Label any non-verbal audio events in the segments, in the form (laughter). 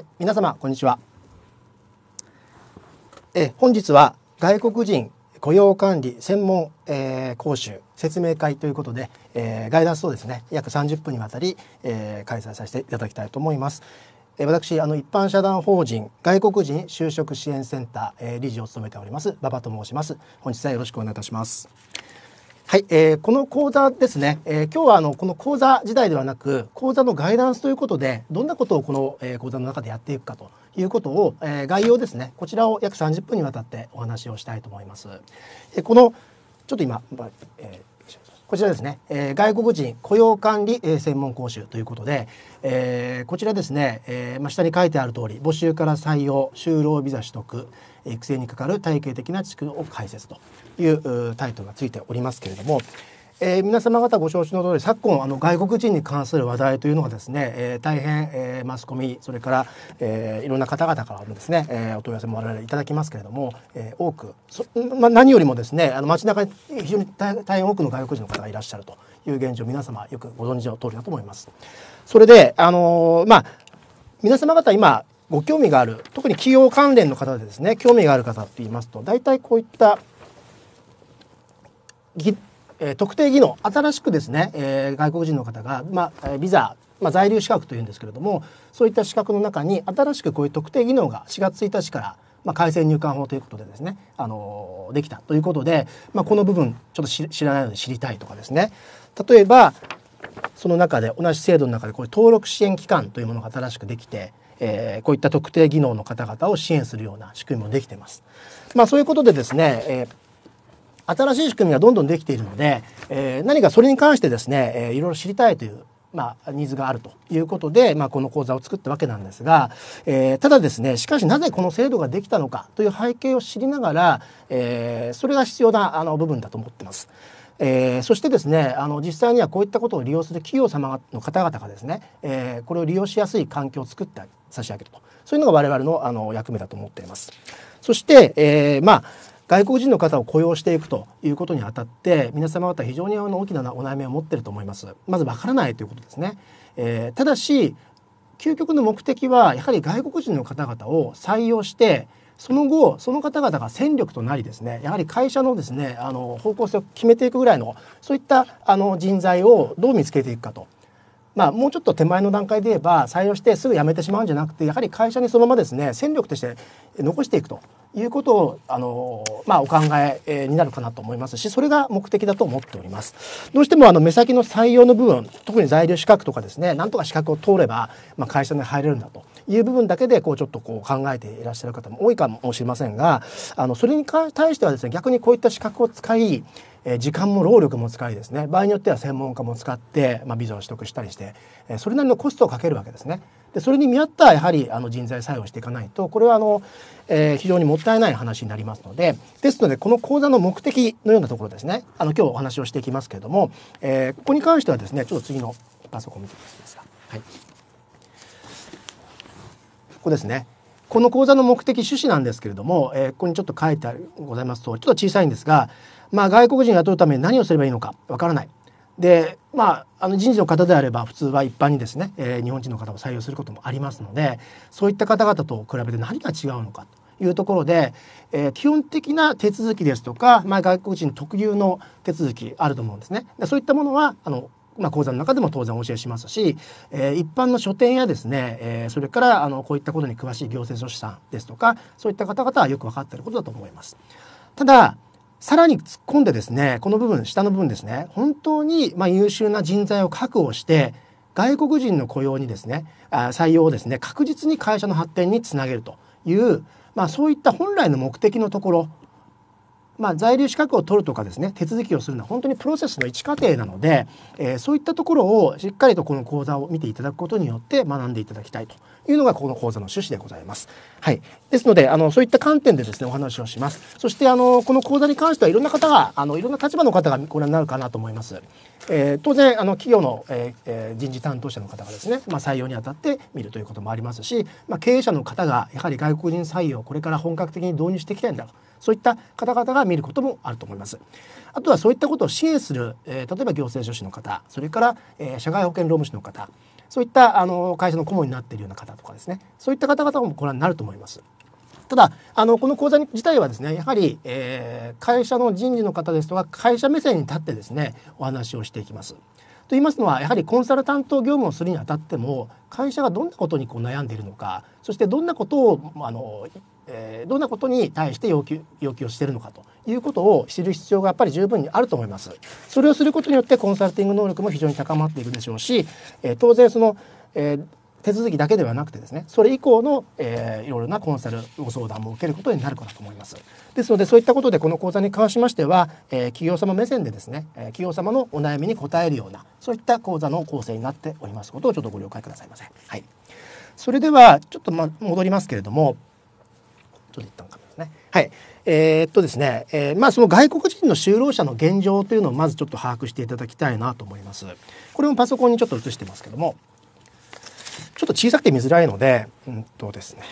はい、皆様こんにちは。え本日は外国人雇用管理専門、えー、講習説明会ということで、えー、ガイダンスをですね約30分にわたり、えー、開催させていただきたいと思います。え私あの一般社団法人外国人就職支援センター、えー、理事を務めております馬場と申します。本日はよろしくお願いいたします。はい、えー、この講座ですね、えー、今日はあのこの講座時代ではなく講座のガイダンスということでどんなことをこの、えー、講座の中でやっていくかということを、えー、概要ですねこちらを約30分にわたってお話をしたいと思います。えー、このちょっと今、えー、こちらですね、えー、外国人雇用管理、えー、専門講習ということで、えー、こちらですね、えーまあ、下に書いてある通り募集から採用就労ビザ取得え育成にかかる体系的な地区を解説というタイトルがついておりますけれども、えー、皆様方ご承知の通り昨今あの外国人に関する話題というのがですね、えー、大変、えー、マスコミそれから、えー、いろんな方々からもですね、えー、お問い合わせも我々いただきますけれども、えー、多くそ、ま、何よりもですねあの街中に非常に大変多くの外国人の方がいらっしゃるという現状皆様よくご存知の通りだと思います。それであのー、まあ皆様方今ご興味がある特に企業関連の方でですね興味がある方っていいますと大体こういったえ特定技能新しくですね、えー、外国人の方が、まあ、ビザ、まあ、在留資格というんですけれどもそういった資格の中に新しくこういう特定技能が4月1日から、まあ、改正入管法ということでですね、あのー、できたということで、まあ、この部分ちょっと知らないので知りたいとかですね例えばその中で同じ制度の中でこう登録支援機関というものが新しくできて、えー、こういった特定技能の方々を支援するような仕組みもできてます。まあ、そういうことでですね、えー新しい仕組みがどんどんできているので、えー、何かそれに関してですね、えー、いろいろ知りたいというまあ、ニーズがあるということで、まあ、この講座を作ったわけなんですが、えー、ただですねしかしなぜこの制度ができたのかという背景を知りながら、えー、それが必要なあの部分だと思ってます。えー、そしてですねあの実際にはこういったことを利用する企業様の方々がですね、えー、これを利用しやすい環境を作って差し上げるとそういうのが我々のあの役目だと思っています。そして、えー、まあ外国人の方を雇用していくということにあたって皆様方非常にあの大きなお悩みを持ってると思います。まずわからないということですね。えー、ただし究極の目的はやはり外国人の方々を採用してその後その方々が戦力となりですねやはり会社のですねあの方向性を決めていくぐらいのそういったあの人材をどう見つけていくかと。まあ、もうちょっと手前の段階で言えば採用してすぐ辞めてしまうんじゃなくてやはり会社にそのままですね戦力として残していくということを、あの、まあ、お考ええになるかなと思いますし、それが目的だと思っております。どうしても、あの、目先の採用の部分、特に在留資格とかですね、なんとか資格を通れば、まあ、会社に入れるんだという部分だけで、こう、ちょっとこう、考えていらっしゃる方も多いかもしれませんが、あの、それに対してはですね、逆にこういった資格を使い、え時間も労力も使いですね場合によっては専門家も使って、まあ、ビザを取得したりして、えそれなりのコストをかけるわけですねでそれに見合ったやはりあの人材採用していかないとこれはあの、えー、非常にもったいない話になりますのでですのでこの講座の目的のようなところですねあの今日お話をしていきますけれども、えー、ここに関してはですねちょっと次のパソコン見ていきすはい、ここですねこの講座の目的趣旨なんですけれども、えー、ここにちょっと書いてございますとちょっと小さいんですが、まあ、外国人を雇うために何をすればいいのかわからないでまあ、あの人事の方であれば普通は一般にですね、えー、日本人の方を採用することもありますのでそういった方々と比べて何が違うのかというところで、えー、基本的な手続きですとか、まあ、外国人特有の手続きあると思うんですね。でそういったものはあのまあ、講座の中でも当然お教えしますし、えー、一般の書店やですね、えー、それからあのこういったことに詳しい行政書士さんですとかそういった方々はよく分かっていることだと思います。たださらに突っ込んでですねこの部分下の部分ですね本当にま優秀な人材を確保して外国人の雇用にですね採用をですね確実に会社の発展につなげるという、まあ、そういった本来の目的のところまあ、在留資格を取るとかですね手続きをするのは本当にプロセスの一過程なので、えー、そういったところをしっかりとこの講座を見ていただくことによって学んでいただきたいというのがこの講座の趣旨でございます。はい、ですのであのそういった観点でですねお話をします。そしてあのこの講座に関してはいろんな方があのいろんな立場の方がご覧になるかなと思います。えー、当然あの企業の、えー、人事担当者の方がですね、まあ、採用にあたって見るということもありますし、まあ、経営者の方がやはり外国人採用これから本格的に導入していきたいんだそういった方々が見ることもあると思います。あとはそういったことを支援する、えー、例えば行政書士の方それから、えー、社外保険労務士の方そういったあの会社の顧問になっているような方とかですねそういった方々もご覧になると思います。ただあのこの講座自体はですねやはり、えー、会社の人事の方ですとか会社目線に立ってですねお話をしていきます。と言いますのはやはりコンサルタント業務をするにあたっても会社がどんなことにこう悩んでいるのかそしてどんなことをあのえー、どんなことに対して要求要求をしているのかということを知る必要がやっぱり十分にあると思います。それをすることによってコンサルティング能力も非常に高まっていくでしょうし、えー、当然その、えー、手続きだけではなくてですねそれ以降の、えー、いろいろなコンサルご相談も受けることになるかなと思いますですのでそういったことでこの講座に関しましては、えー、企業様目線でですね、えー、企業様のお悩みに応えるようなそういった講座の構成になっておりますことをちょっとご了解くださいませはいそれではちょっとま戻りますけれどもちょっと一かですね。はい。えー、っとですね、えー、まあその外国人の就労者の現状というのをまずちょっと把握していただきたいなと思います。これもパソコンにちょっと映してますけども、ちょっと小さくて見づらいので、うんとですね。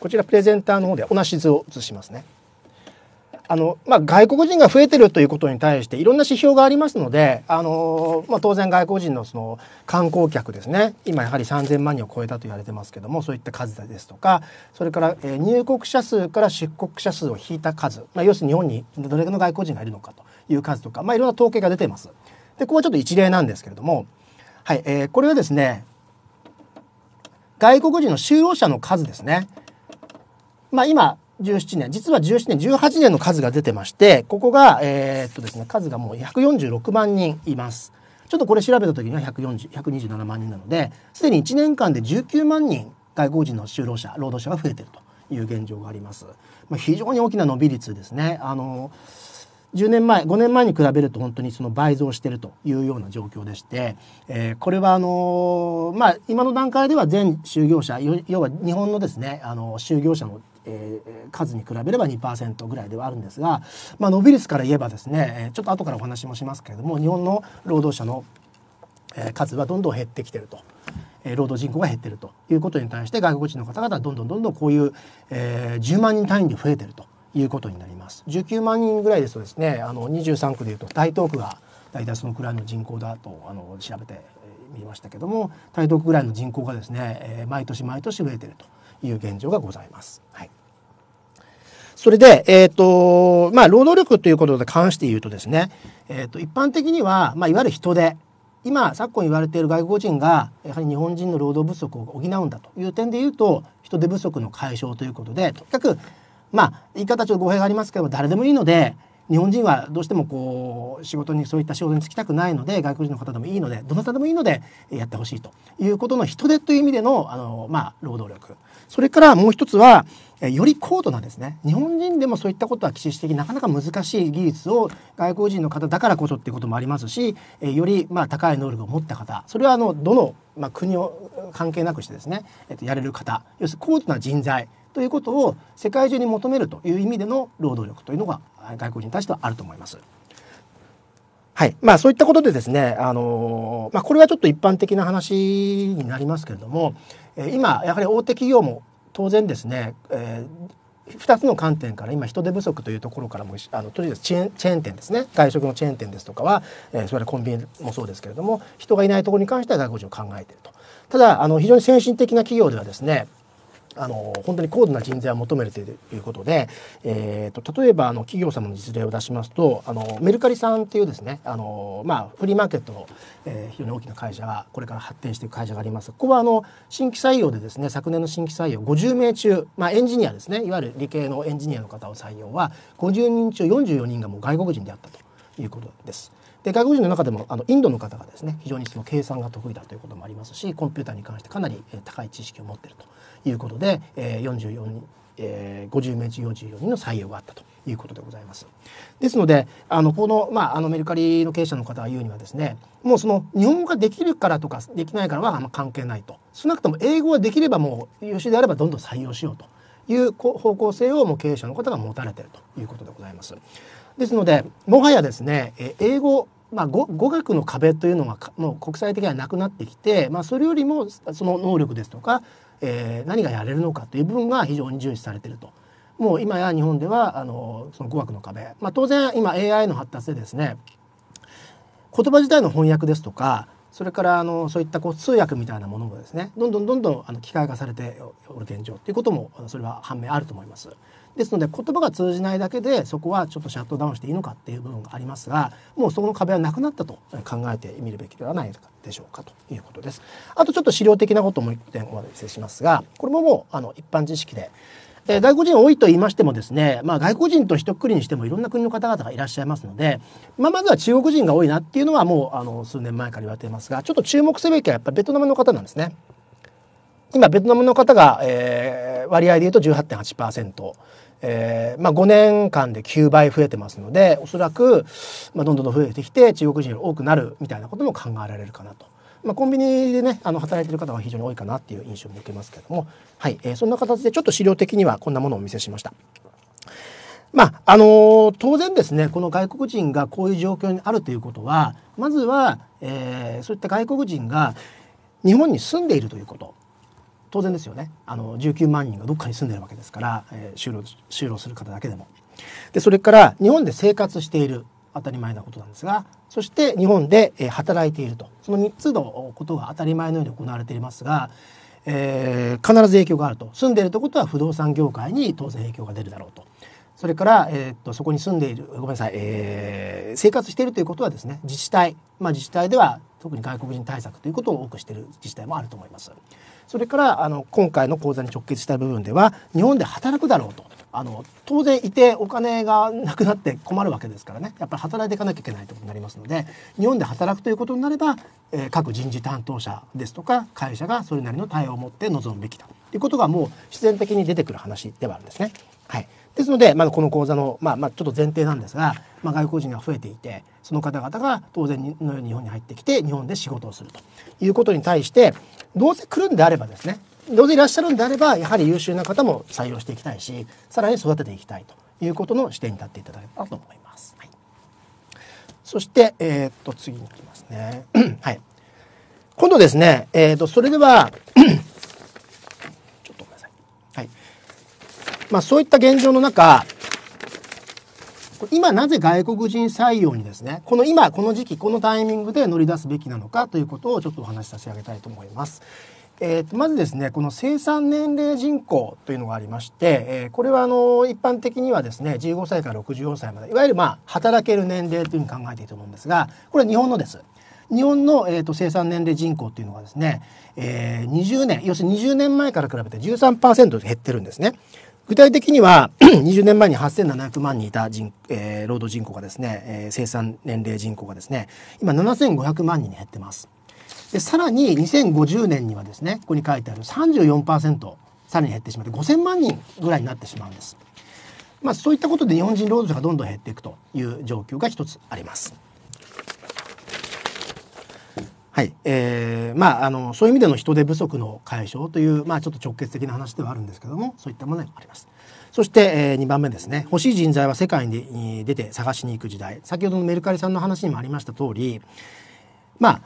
こちらプレゼンターの方で同じ図を写しますね。あの、まあ、外国人が増えてるということに対していろんな指標がありますので、あのまあ、当然外国人のその観光客ですね今やはり3,000万人を超えたと言われてますけどもそういった数ですとかそれから、えー、入国者数から出国者数を引いた数、まあ、要するに日本にどれくらいの外国人がいるのかという数とか、まあ、いろんな統計が出ています。でここはちょっと一例なんですけれども、はいえー、これはですね外国人の就労者の数ですね。まあ、今17年、実は17年、18年の数が出てまして、ここが、えー、っとですね、数がもう146万人います。ちょっとこれ調べた時には1 4 2 7万人なので、すでに1年間で19万人外国人の就労者、労働者が増えているという現状があります。まあ、非常に大きな伸び率ですね。あの、10年前、5年前に比べると本当にその倍増しているというような状況でして、えー、これはあのー、まあ、今の段階では全就業者、要は日本のですね、あの、就業者のえー、数に比べれば2%ぐらいではあるんですが、まあ、伸び率から言えばですねちょっと後からお話もしますけれども日本の労働者の数はどんどん減ってきてると。労働人口が減ってるということに対して外国人の方々はどんどんどんどんこういう、えー、10万人単位で増えてるということになります。19万人ぐらいですとですねあの23区でいうと台東区が大体そのくらいの人口だとあの調べてみましたけども台東区ぐらいの人口がですね、えー、毎年毎年増えてるという現状がございます。はいそれで、えっ、ー、と、まあ、労働力ということで関して言うとですね、えっ、ー、と、一般的には、まあ、いわゆる人手。今、昨今言われている外国人が、やはり日本人の労働不足を補うんだという点で言うと、人手不足の解消ということで、とにかく、まあ、言い方ちょっと語弊がありますけども、誰でもいいので、日本人はどうしてもこう仕事にそういった仕事に就きたくないので外国人の方でもいいのでどなたでもいいのでやってほしいということの人手という意味でのあの、まあ、労働力それからもう一つは、より高度なですね日本人でもそういったことは棋士的なかなか難しい技術を外国人の方だからこそっていうこともありますしよりまあ高い能力を持った方それはあのどのまあ国を関係なくしてですね、えっと、やれる方要するに高度な人材ということを世界中に求めるという意味での労働力というのが外国人に対してはあると思います。はい。まあそういったことでですね、あのー、まあこれはちょっと一般的な話になりますけれども、えー、今やはり大手企業も当然ですね、えー、2つの観点から今人手不足というところからもあのとりあえずチェーンチェーン店ですね外食のチェーン店ですとかは、えー、それはコンビニもそうですけれども人がいないところに関しては外国人を考えていると。ただあの非常に先進的な企業ではですねあの本当に高度な人材を求めるということで、えーと、例えばあの企業様の実例を出しますとあのメルカリさんっていうですねあの、まあ、フリーマーケットの、えー、非常に大きな会社がこれから発展していく会社がありますここはあの新規採用でですね昨年の新規採用50名中、まあ、エンジニアですねいわゆる理系のエンジニアの方を採用は50人中44人がもう外国人であったということです。で外国人の中でもあのインドの方がですね非常にその計算が得意だということもありますしコンピューターに関してかなり高い知識を持っていると。いうことで、えー、44人、えー、50名中44人の採用があったということでございます。ですのであのこの,、まあ、あのメルカリの経営者の方が言うにはですねもうその日本語ができるからとかできないからはあんま関係ないと少なくとも英語ができればもうよしであればどんどん採用しようという方向性をもう経営者の方が持たれているということでございます。ですのでもはやですね、え英語まあ、語学の壁というのがもう国際的にはなくなってきて、まあ、それよりもその能力ですとかえー、何がやれるのかという部分が非常に重視されていると。もう今や日本ではあのその語学の壁、まあ、当然今 AI の発達でですね言葉自体の翻訳ですとかそれからあのそういったこう通訳みたいなものもですねどんどんどんどんあの機械化されておる現状ということもそれは判明あると思います。ですので言葉が通じないだけでそこはちょっとシャットダウンしていいのかっていう部分がありますがもうその壁はなくなったと考えてみるべきではないでしょうかということです。あとちょっと資料的なことも1点お見せしますがこれももうあの一般知識でえ外国人多いと言いましてもですね、まあ、外国人と一括りにしてもいろんな国の方々がいらっしゃいますので、まあ、まずは中国人が多いなっていうのはもうあの数年前から言われていますがちょっと注目すべきはやっぱベトナムの方なんですね。今ベトナムの方が、えー、割合で言うとえー、まあ、5年間で9倍増えてますのでおそらく、まあ、どんどん増えてきて中国人より多くなるみたいなことも考えられるかなと。まあ、コンビニでねあの働いてる方は非常に多いかなっていう印象も受けますけども、はいえー、そんな形でちょっと資料的にはこんなものをお見せしました。まああのー、当然ですねこの外国人がこういう状況にあるということはまずは、えー、そういった外国人が日本に住んでいるということ当然ですよねあの19万人がどっかに住んでるわけですから、えー、就労就労する方だけでも。でそれから日本で生活している当たり前なことなんですがそして日本で働いているとその3つのことが当たり前のように行われていますが、えー、必ず影響があると住んでいるということは不動産業界に当然影響が出るだろうと。それから、えー、っとそこに住んでいるごめんなさい、えー、生活しているということはですね自治体、まあ、自治体では特に外国人対策ということを多くしている自治体もあると思います。それからあの今回の講座に直結した部分では日本で働くだろうとあの当然いてお金がなくなって困るわけですからねやっぱり働いていかなきゃいけないということになりますので日本で働くということになれば、えー、各人事担当者ですとか会社がそれなりの対応を持って臨むべきだということがもう必然的に出てくる話ではあるんですね。はい、ですので、まあ、この講座の、まあ、まあちょっと前提なんですがまあ、外国人が増えていてその方々が当然のように日本に入ってきて日本で仕事をするということに対してどうせ来るんであればですねどうせいらっしゃるんであればやはり優秀な方も採用していきたいしさらに育てていきたいということの視点に立っていただければと思います。はい、そして、えー、っと次に行きますね。(clears throat) はい、今度ですね、えー、っとそれでは (clears throat) ちょっとごめんなさい。はいまあ、そういった現状の中今なぜ外国人採用にですねこの今この時期このタイミングで乗り出すべきなのかということをちょっとお話しさせ上げたいと思います。えー、とまずですねこの生産年齢人口というのがありまして、えー、これはあの一般的にはですね15歳から64歳までいわゆるまあ働ける年齢というふうに考えていいと思うんですがこれは日本のです。日本の、えーと、生産年齢人口というのはですね、えー、20年要するに20年前から比べて13%減ってるんですね。具体的には20 (clears throat) 年前に8700万人いた人、えー、労働人口がですね、えー、生産年齢人口がですね今7500万人に減ってます。でさらに2050年にはですねここに書いてある34%さらに減ってしまって5000万人ぐらいになってしまうんです。まあ、そういったことで日本人労働者がどんどん減っていくという状況が一つあります。はい、えー、まああのそういう意味での人手不足の解消というまあちょっと直結的な話ではあるんですけどもそういったものがあります。そして、えー、2番目ですね欲しい人材は世界に出て探しに行く時代先ほどのメルカリさんの話にもありました通りま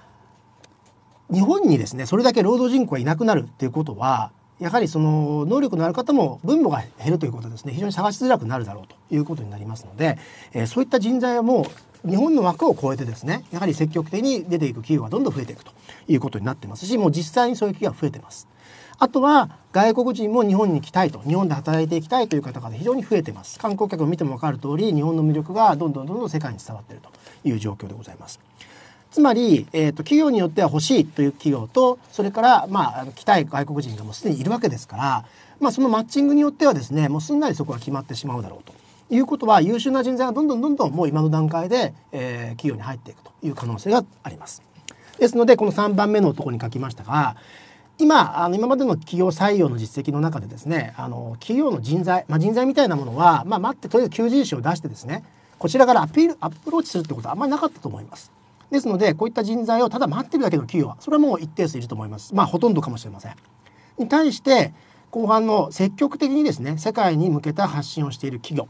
あ日本にですねそれだけ労働人口がいなくなるっていうことはやはりその能力のある方も分母が減るということですね非常に探しづらくなるだろうということになりますので、えー、そういった人材はもう日本の枠を超えてですねやはり積極的に出ていく企業がどんどん増えていくということになってますしもう実際にそういう企業が増えてます。あとは外国人も日本に来たいと日本で働いていきたいという方が非常に増えてます観光客を見ても分かる通り日本の魅力がどんどんどんどん世界に伝わっているという状況でございます。つまり、えーと、企業によっては欲しいという企業とそれから、まあ、来たい外国人がもうすでにいるわけですから、まあ、そのマッチングによってはですねもうすんなりそこは決まってしまうだろうということは優秀な人材がどんどんどんどんもう今の段階で、えー、企業に入っていくという可能性があります。ですのでこの3番目のとこに書きましたが今あの今までの企業採用の実績の中でですねあの企業の人材、まあ、人材みたいなものは、まあ、待ってとりあえず求人誌を出してですねこちらからアピールアプローチするってことはあんまりなかったと思います。ですのでこういった人材をただ待ってるだけの企業はそれはもう一定数いると思います。まあほとんどかもしれません。に対して後半の積極的にですね世界に向けた発信をしている企業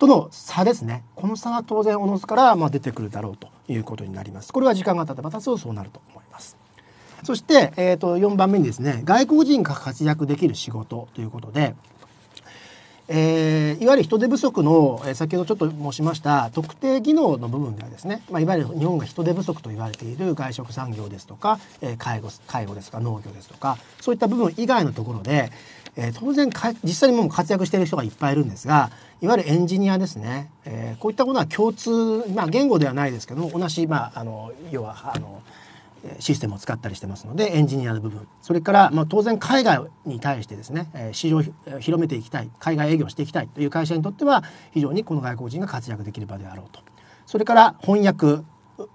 との差ですねこの差が当然おのずからま出てくるだろうということになりますこれは時間が経てば経つとそうなると思いますそして、えー、と4番目にですね外国人が活躍できる仕事ということでえー、いわゆる人手不足の、えー、先ほどちょっと申しました特定技能の部分ではですね、まあ、いわゆる日本が人手不足と言われている外食産業ですとか、えー、介護介護ですとか農業ですとかそういった部分以外のところで、えー、当然実際にもう活躍している人がいっぱいいるんですがいわゆるエンジニアですね、えー、こういったものは共通、まあ、言語ではないですけども同じ、まあ、あの要はあのシステムを使ったりしてますのでエンジニアの部分それから、まあ、当然海外に対してですね、えー、市場を広めていきたい海外営業していきたいという会社にとっては非常にこの外国人が活躍できる場であろうとそれから翻訳、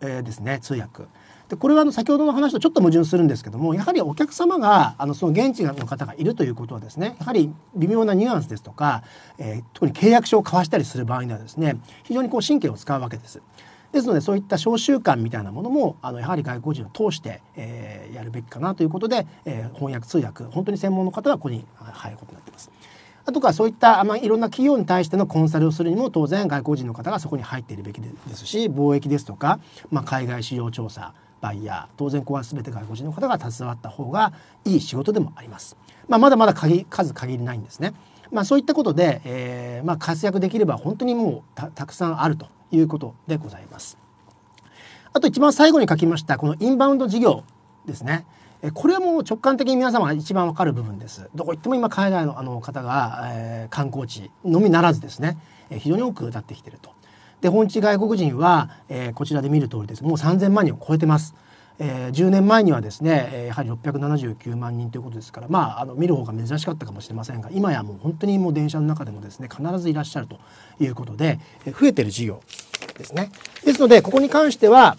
えー、ですね通訳でこれはあの先ほどの話とちょっと矛盾するんですけどもやはりお客様があのその現地の方がいるということはですねやはり微妙なニュアンスですとか、えー、特に契約書を交わしたりする場合にはですね非常にこう神経を使うわけです。ですのでそういった召集感みたいなものもあのやはり外国人を通して、えー、やるべきかなということで、えー、翻訳通訳本当に専門の方はここに入ることになっています。あとかそういったまあいろんな企業に対してのコンサルをするにも当然外国人の方がそこに入っているべきですし貿易ですとか、まあ、海外市場調査バイヤー当然ここは全て外国人の方が携わった方がいい仕事でもあります。まあ、まだまだ数限りないんですね。まあ、そういったことで、えーまあ、活躍できれば本当にもうたくさんあるということでございます。あと一番最後に書きましたこのインバウンド事業ですね。これはもう直感的に皆様が一番わかる部分です。どこ行っても今海外のあの方が、えー、観光地のみならずですね、えー、非常に多くなってきてると。で訪日外国人は、えー、こちらで見る通りですもう3000万人を超えてます。えー、10年前にはですねやはり679万人ということですからまああの見る方が珍しかったかもしれませんが今やもう本当にもう電車の中でもですね必ずいらっしゃるということで、えー、増えてる事業ですね。ですのでここに関しては、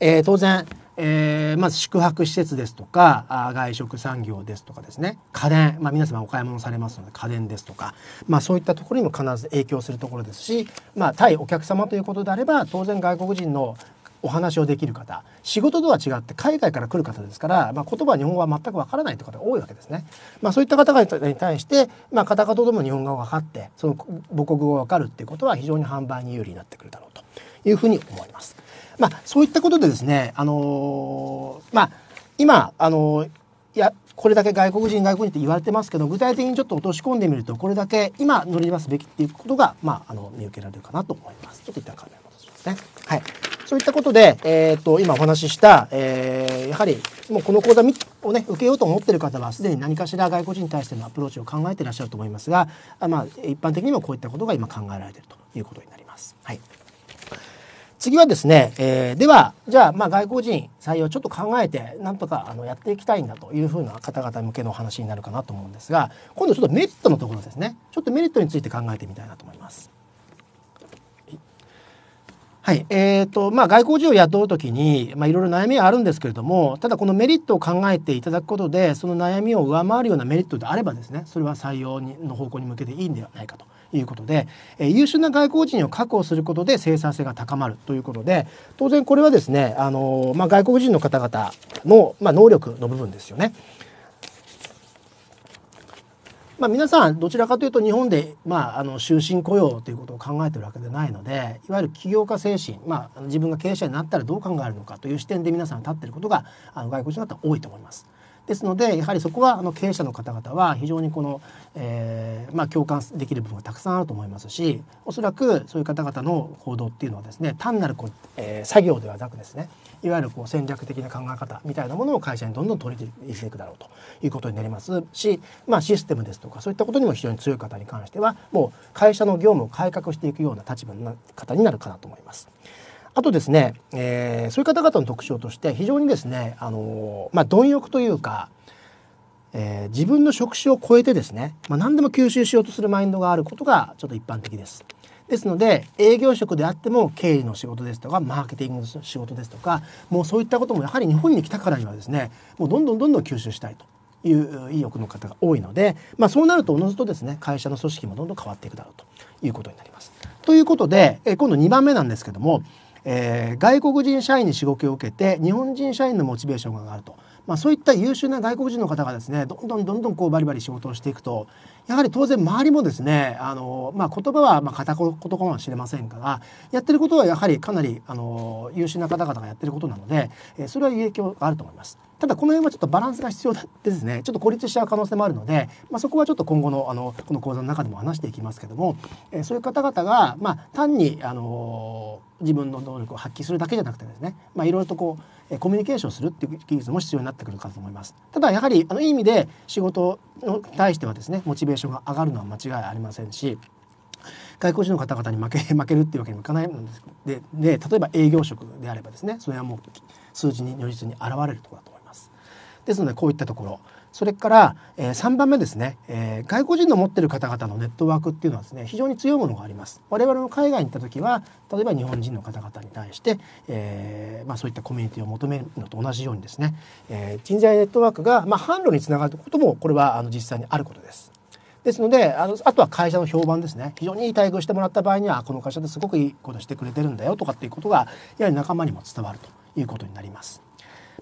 えー、当然えー、まず宿泊施設ですとかあ外食産業ですとかですね家電、まあ、皆様お買い物されますので家電ですとか、まあ、そういったところにも必ず影響するところですし、まあ、対お客様ということであれば当然外国人のお話をできる方仕事とは違って海外から来る方ですから、まあ、言葉日本語は全くわからないという方が多いわけですね。まあ、そういった方々に対して、まあ、片言とも日本語が分かってその母国語が分かるっていうことは非常に販売に有利になってくるだろうというふうに思います。まあ、そういったことでですね、あのー、まあ、今、あのー、いや、これだけ外国人外国人って言われてますけど具体的にちょっと落とし込んでみるとこれだけ今乗り出すべきっていうことが、まあ、あの見受けられるかなと思います。ちょっと一旦ますね。はい、そういったことで、えーと、今お話しした、えー、やはりもうこの講座を、ね、受けようと思ってる方はすでに何かしら外国人に対してのアプローチを考えていらっしゃると思いますが、あまあ、一般的にもこういったことが今考えられているということになります。はい次はですね、えー、では、じゃあ、まあ、外国人採用ちょっと考えて、なんとかあのやっていきたいんだというふうな方々向けのお話になるかなと思うんですが、今度ちょっとメリットのところですね。ちょっとメリットについて考えてみたいなと思います。はい。えっ、ー、と、まあ、外交事業を雇うときに、まあ、いろいろ悩みはあるんですけれども、ただこのメリットを考えていただくことで、その悩みを上回るようなメリットであればですね、それは採用にの方向に向けていいんではないかということで、えー、優秀な外交人を確保することで生産性が高まるということで、当然これはですね、あのー、まあ、外国人の方々の、まあ、能力の部分ですよね。まあ、皆さんどちらかというと日本で、まあ、あの終身雇用ということを考えてるわけではないのでいわゆる起業家精神、まあ、自分が経営者になったらどう考えるのかという視点で皆さん立ってることがあの外国人の方多いと思います。ですのでやはりそこはあの経営者の方々は非常にこの、えーまあ、共感できる部分がたくさんあると思いますしおそらくそういう方々の行動っていうのはですね単なるこう、えー、作業ではなくですねいわゆるこう戦略的な考え方みたいなものを会社にどんどん取り入れていくだろうということになりますし、まあ、システムですとかそういったことにも非常に強い方に関してはもう会社の業務を改革していくような立場の方になるかなと思います。あとですね、えー、そういう方々の特徴として非常にですね、あのー、まあ、貪欲というか、えー、自分の職種を超えてですね、まあ、何でも吸収しようとするマインドがあることがちょっと一般的です。ですので営業職であっても経理の仕事ですとかマーケティングの仕事ですとかもうそういったこともやはり日本に来たからにはですねもうどんどんどんどん吸収したいという意欲の方が多いので、まあ、そうなるとおのずとですね会社の組織もどんどん変わっていくだろうということになります。ということで、え今度2番目なんですけども、えー、外国人社員に仕事を受けて日本人社員のモチベーションが上がると。まあ、そういった優秀な外国人の方がですねどんどんどんどんこうバリバリ仕事をしていくとやはり当然周りもですねあの、まあ、言葉はまあ片言かもしれませんからやってることはやはりかなりあの優秀な方々がやってることなので、えそれは影響があると思います。ただこの辺はちょっとバランスが必要ですねちょっと孤立しちゃう可能性もあるので、まあ、そこはちょっと今後のあのこの講座の中でも話していきますけども、えー、そういう方々が、まあ、単に、あのー、自分の能力を発揮するだけじゃなくてですね、まいろいろとこうコミュニケーションするっていう技術も必要になってくるかと思います。ただやはりあのいい意味で仕事に対してはですねモチベーションが上がるのは間違いありませんし外交人の方々に負け (laughs) 負けるっていうわけにもいかないのでで例えば営業職であればですねそれはもう数字に如実に現れるところだとですのでこういったところそれから、えー、3番目ですね、えー、外国人の持ってる方々のネットワークっていうのはですね非常に強いものがあります我々の海外に行った時は例えば日本人の方々に対して、えー、まあ、そういったコミュニティを求めるのと同じようにですね、え人材ネットワークが、まあ、販路につながることもこれはあの実際にあることです。ですのであのあとは会社の評判ですね非常にいい待遇してもらった場合にはこの会社ですごくいいことしてくれてるんだよとかっていうことがやはり仲間にも伝わるということになります。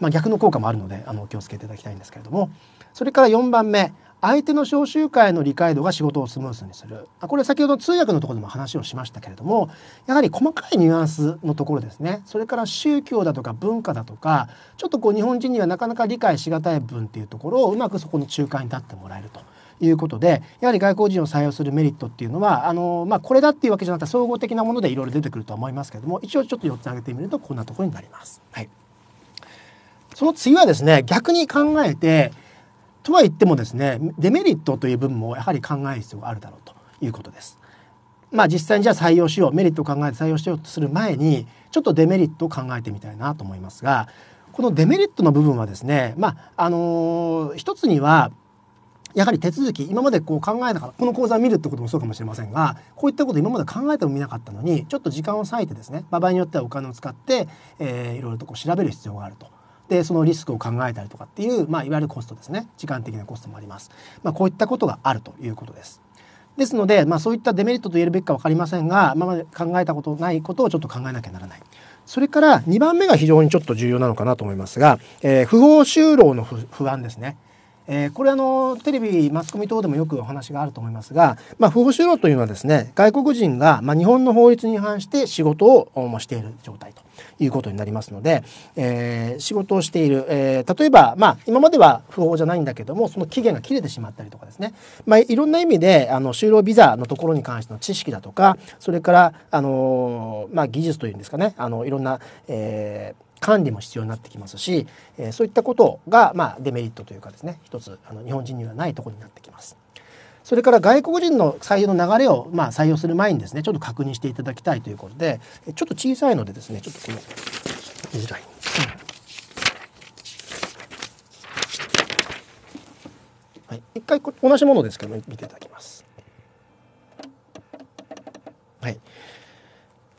まあ、逆の効果もあるのであの気をつけていただきたいんですけれどもそれから4番目相手の招集会の理解度が仕事をスムーズにするこれ先ほど通訳のところでも話をしましたけれどもやはり細かいニュアンスのところですねそれから宗教だとか文化だとかちょっとこう日本人にはなかなか理解しがたい分っていうところをうまくそこの中間に立ってもらえると。いうことでやはり外交人を採用するメリットっていうのはあの、まあ、これだっていうわけじゃなくて総合的なものでいろいろ出てくるとは思いますけれども一応ちょっと4つ挙げてみるとこんなところになります。はいその次はですね逆に考えてとは言ってもですねデメリットという部分もやはり考える必要があるだろうということです。まあ実際にじゃあ採用しようメリットを考えて採用しようとする前にちょっとデメリットを考えてみたいなと思いますがこのデメリットの部分はですねまああのー、一つにはやはり手続き今までこう考えなかったこの講座を見るってこともそうかもしれませんがこういったこと今まで考えてもみなかったのにちょっと時間を割いてですね、ま場合によってはお金を使って、えー、いろいろとこう調べる必要があるとってそのリスクを考えたりとかっていう、まあ、いわゆるコストですね時間的なコストもあります、まあ、こういったことがあるということですですので、まあ、そういったデメリットと言えるべきか分かりませんが今まで考えたことないことをちょっと考えなきゃならないそれから2番目が非常にちょっと重要なのかなと思いますが、えー、不法就労の不安ですねえー、これあのテレビマスコミ等でもよくお話があると思いますが、まあ、不法就労というのはですね外国人が、まあ、日本の法律に違反して仕事をしている状態ということになりますので、えー、仕事をしている、えー、例えば、まあ、今までは不法じゃないんだけどもその期限が切れてしまったりとかですね、まあ、いろんな意味であの就労ビザのところに関しての知識だとかそれから、あのまあ、技術というんですかねあのいろんな、えー管理も必要になってきますし、えー、そういったことが、まあ、デメリットというかですね一つあの日本人にはないところになってきます。それから外国人の採用の流れを、まあ、採用する前にですねちょっと確認していただきたいということでちょっと小さいのでですねちょっとこの見づらい。はい、一回こ同じものですけど見ていただきます。はい、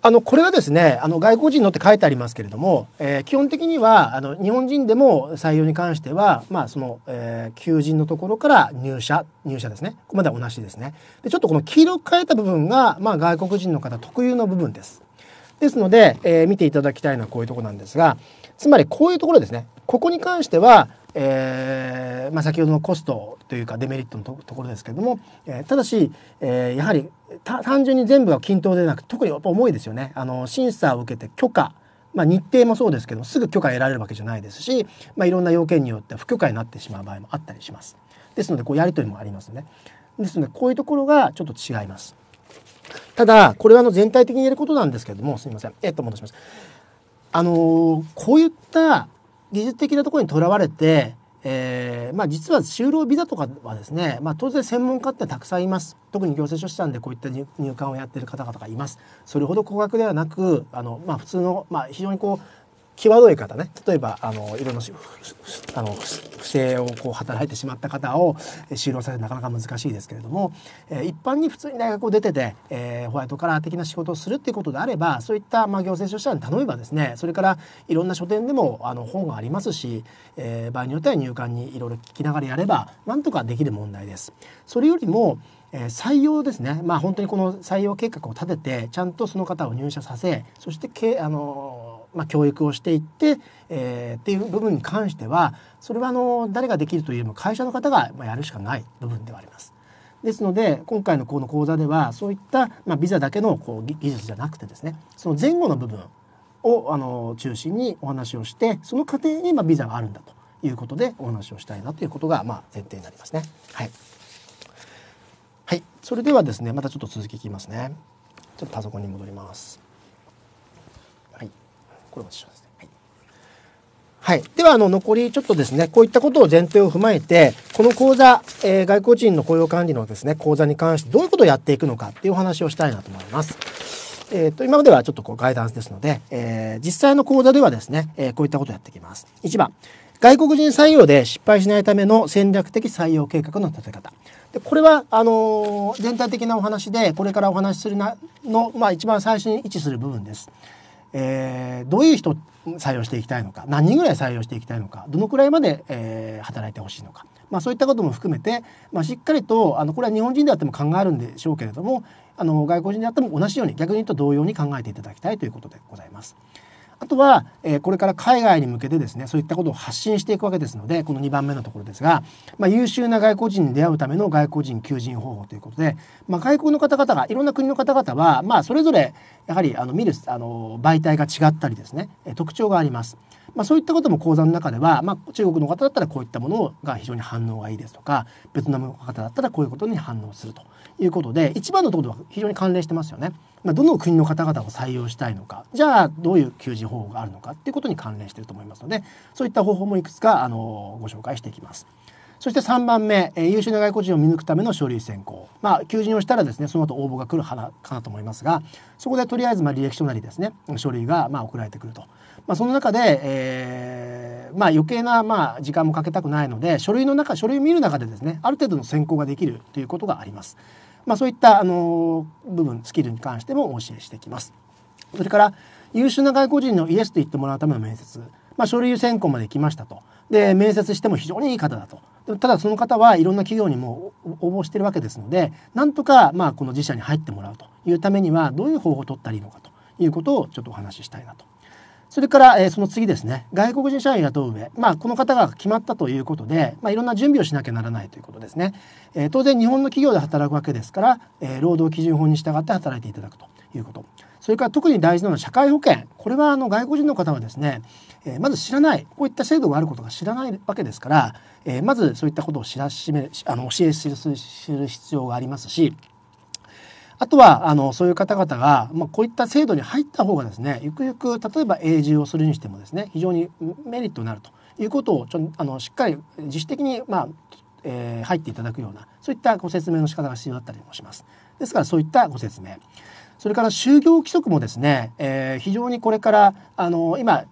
あの、これはですね、あの、外国人のって書いてありますけれども、えー、基本的には、あの、日本人でも採用に関しては、まあ、その、えー、求人のところから入社、入社ですね。ここまでは同じですね。で、ちょっとこの黄色く書いた部分が、まあ、外国人の方特有の部分です。ですので、えー、見ていただきたいのはこういうとこなんですが、つまりこういうところですね。ここに関しては、えーまあ、先ほどのコストというかデメリットのところですけれども、えー、ただし、えー、やはり単純に全部が均等でなく特にやっぱ重いですよねあの審査を受けて許可、まあ、日程もそうですけどもすぐ許可得られるわけじゃないですし、まあ、いろんな要件によって不許可になってしまう場合もあったりしますですのでこうやり取りもありますねですのでこういうところがちょっと違いますただこれはあの全体的に言えることなんですけれどもすみませんえっと戻しますあのこういった技術的なところにとらわれて、えーまあ、実は就労ビザとかはですね、まあ、当然専門家ってたくさんいます特に行政書士さんでこういった入管をやってる方々がいますそれほど高額ではなくあの、まあ、普通の、まあ、非常にこう際どい方ね例えばあのいろんなあの不正をこう働いてしまった方を就労させるなかなか難しいですけれども、えー、一般に普通に大学を出てて、えー、ホワイトカラー的な仕事をするっていうことであればそういった、まあ、行政書士さんに頼めばですねそれからいろんな書店でもあの本がありますし、えー、場合によっては入管にいろいろ聞きながらやればなんとかできる問題です。それよりもえ採用ですね、まあ、本当にこの採用計画を立ててちゃんとその方を入社させそしてけあのまあ、教育をしていって、えー、っていう部分に関してはそれはあの誰ができるというよりも会社の方がやるしかない部分ではあります。ですので今回のこの講座ではそういった、まあ、ビザだけのこう技術じゃなくてですねその前後の部分をあの中心にお話をしてその過程に、まあ、ビザがあるんだということでお話をしたいなということが、まあ、前提になりますね。はい、はい、それではですねまたちょっと続きいきますね。ちょっとパソコンに戻ります。これも一緒ですね。はい。では、あの、残りちょっとですね、こういったことを前提を踏まえて、この講座、えー、外国人の雇用管理のですね、講座に関してどういうことをやっていくのかっていうお話をしたいなと思います。えっ、ー、と、今まではちょっとこうガイダンスですので、えー、実際の講座ではですね、えこういったことをやっていきます。1番、外国人採用で失敗しないための戦略的採用計画の立て方。でこれはあの全体的なお話でこれからお話しするなの、まあ、一番最初に位置する部分です。えー、どういう人採用していきたいのか何人ぐらい採用していきたいのかどのくらいまで、えー、働いてほしいのか、まあ、そういったことも含めて、まあ、しっかりとあのこれは日本人であっても考えるんでしょうけれどもあの外国人であっても同じように逆に言うと同様に考えていただきたいということでございます。あとは、えー、これから海外に向けてですねそういったことを発信していくわけですのでこの2番目のところですが、まあ、優秀な外国人に出会うための外国人求人方法ということで、まあ、外国の方々がいろんな国の方々は、まあ、それぞれやはりあの見るあの媒体が違ったりですね特徴があります。まあ、そういったことも講座の中では、まあ、中国の方だったらこういったものが非常に反応がいいですとかベトナムの方だったらこういうことに反応するということで一番のところは非常に関連してますよね。まあ、どの国の方々を採用したいのかじゃあどういう求人方法があるのかっていうことに関連してると思いますのでそういった方法もいくつかあのご紹介していきます。そして3番目、えー、優秀な外国人を見抜くための書類選考。まあ、求人をしたらですね、その後応募が来るかなと思いますが、そこでとりあえずま履歴書なりですね、書類がま送られてくると。まあ、その中で、えーまあ、余計な、まあ、時間もかけたくないので書類の中書類を見る中でですねある程度の選考ができるということがあります。まあ、そういった、あの部分スキルに関してもお教えしていきます。それから優秀な外国人のイエスと言ってもらうための面接、まあ、書類選考まで来ましたとで面接しても非常にいい方だとただその方はいろんな企業にも応募しているわけですのでなんとかまあこの自社に入ってもらうというためにはどういう方法を取ったらいいのかということをちょっとお話ししたいなとそれから、えー、その次ですね。外国人社員雇う上。まあ、この方が決まったということで、まあ、いろんな準備をしなきゃならないということですね。えー、当然、日本の企業で働くわけですから、えー、労働基準法に従って働いていただくということ。それから特に大事なのは社会保険。これはあの外国人の方はですね、えまず知らない、こういった制度があることが知らないわけですから、えまずそういったことを知らしめ、あの教えする必要がありますし、あとはあのそういう方々が、まあ、こういった制度に入った方がですねゆくゆく例えば永住をするにしてもですね非常にメリットになるということをちょあのしっかり自主的に、まあえー、入っていただくようなそういったご説明の仕方が必要だったりもします。ですからそういったご説明それから就業規則もですね、えー、非常にこれからあの今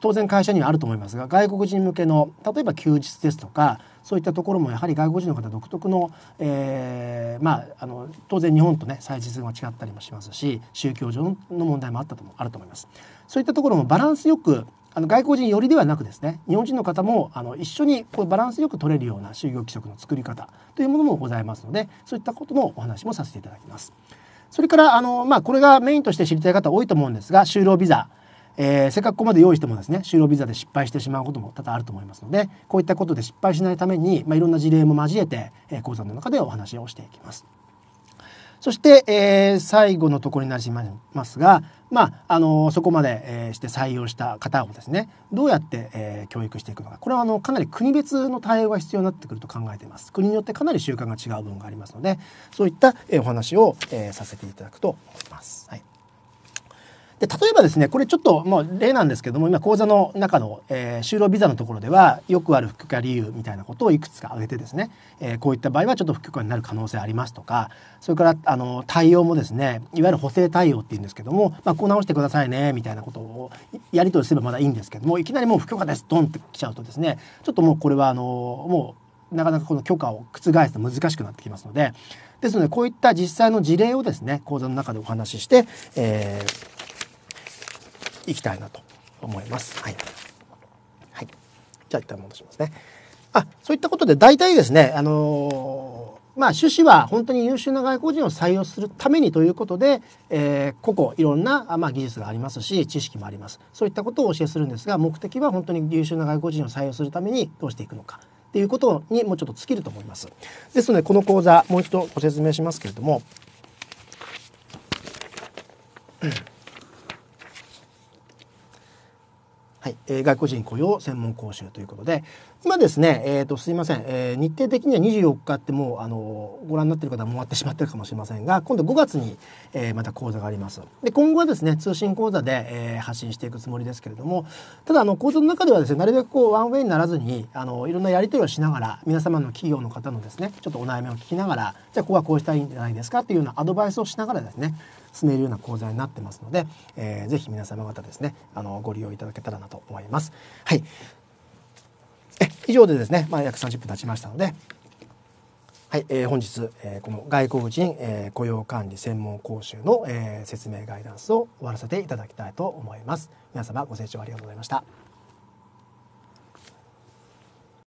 当然会社にはあると思いますが外国人向けの例えば休日ですとかそういったところもやはり外国人の方独特の,、えーまあ、あの当然日本とね祭日が違ったりもしますし宗教上の問題もあったともあると思います。そういったところもバランスよくあの外国人寄りではなくですね日本人の方もあの一緒にこうバランスよく取れるような就業規則の作り方というものもございますのでそういったことのお話もさせていただきます。それからあの、まあ、これがメインとして知りたい方多いと思うんですが就労ビザえー、せっかくここまで用意してもですね就労ビザで失敗してしまうことも多々あると思いますのでこういったことで失敗しないために、まあ、いろんな事例も交えて、えー、講座の中でお話をしていきます。そして、えー、最後のところになりますが、まあ、あのそこまで、えー、して採用した方をですねどうやって、えー、教育していくのかこれはあのかなり国別の対応が必要になってくると考えています国によってかなり習慣が違う部分がありますのでそういった、えー、お話を、えー、させていただくと思います。はいで例えばですねこれちょっともう例なんですけども今講座の中の、えー、就労ビザのところではよくある不許可理由みたいなことをいくつか挙げてですね、えー、こういった場合はちょっと不許可になる可能性ありますとかそれからあの対応もですねいわゆる補正対応っていうんですけども、まあ、こう直してくださいねみたいなことをやり取りすればまだいいんですけどもいきなりもう不許可ですドンって来ちゃうとですねちょっともうこれはあのもうなかなかこの許可を覆すと難しくなってきますのでですのでこういった実際の事例をですね講座の中でお話しして、えー、いきたいなと思います。はい。はい。じゃあ一旦戻しますね。あ、そういったことで大体ですね、あのー、まあ、趣旨は本当に優秀な外国人を採用するためにということで、えー、個々いろんな、まあ、技術がありますし知識もありますそういったことをお教えするんですが目的は本当に優秀な外国人を採用するためにどうしていくのかということにもうちょっと尽きると思います。ですのでこの講座もう一度ご説明しますけれどもはいえー、外国人雇用専門講習ということで今ですね、えーと、すいません、えー、日程的には24日ってもうあのご覧になってる方はもう終わってしまってるかもしれませんが今度5月に、えー、また講座があります。で今後はですね通信講座で、えー、発信していくつもりですけれどもただあの講座の中ではですねなるべくこうワンウェイにならずにあのいろんなやり取りをしながら皆様の企業の方のですねちょっとお悩みを聞きながらじゃあここはこうしたらいいんじゃないですかっていうようなアドバイスをしながらですね進めるような講座になってますので、えー、ぜひ皆様方ですねあのご利用いただけたらなと思います。はいえ以上でですね、まあ、約30分経ちましたので、はいえー、本日、えー、この外国人、えー、雇用管理専門講習の、えー、説明ガイダンスを終わらせていただきたいと思います。皆様ご清聴ありがとうございました。